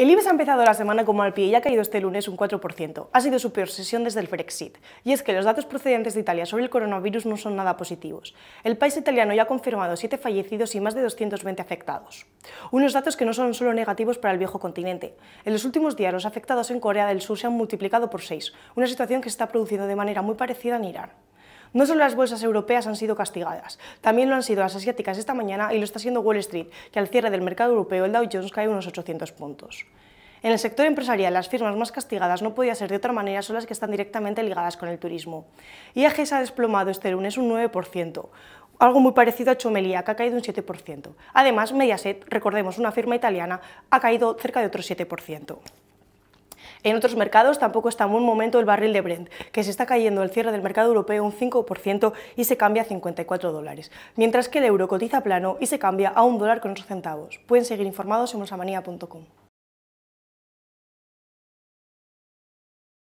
El IBEX ha empezado la semana como al pie y ha caído este lunes un 4%. Ha sido su peor sesión desde el Brexit. Y es que los datos procedentes de Italia sobre el coronavirus no son nada positivos. El país italiano ya ha confirmado 7 fallecidos y más de 220 afectados. Unos datos que no son solo negativos para el viejo continente. En los últimos días los afectados en Corea del Sur se han multiplicado por 6, una situación que se está produciendo de manera muy parecida en Irán. No solo las bolsas europeas han sido castigadas, también lo han sido las asiáticas esta mañana y lo está haciendo Wall Street, que al cierre del mercado europeo el Dow Jones cae unos 800 puntos. En el sector empresarial, las firmas más castigadas no podía ser de otra manera son las que están directamente ligadas con el turismo. IAG se ha desplomado este lunes un 9%, algo muy parecido a Chomelia, que ha caído un 7%. Además, Mediaset, recordemos una firma italiana, ha caído cerca de otro 7%. En otros mercados tampoco está en buen momento el barril de Brent, que se está cayendo el cierre del mercado europeo un 5% y se cambia a 54 dólares, mientras que el euro cotiza plano y se cambia a un dólar con 8 centavos. Pueden seguir informados en osamanía.com.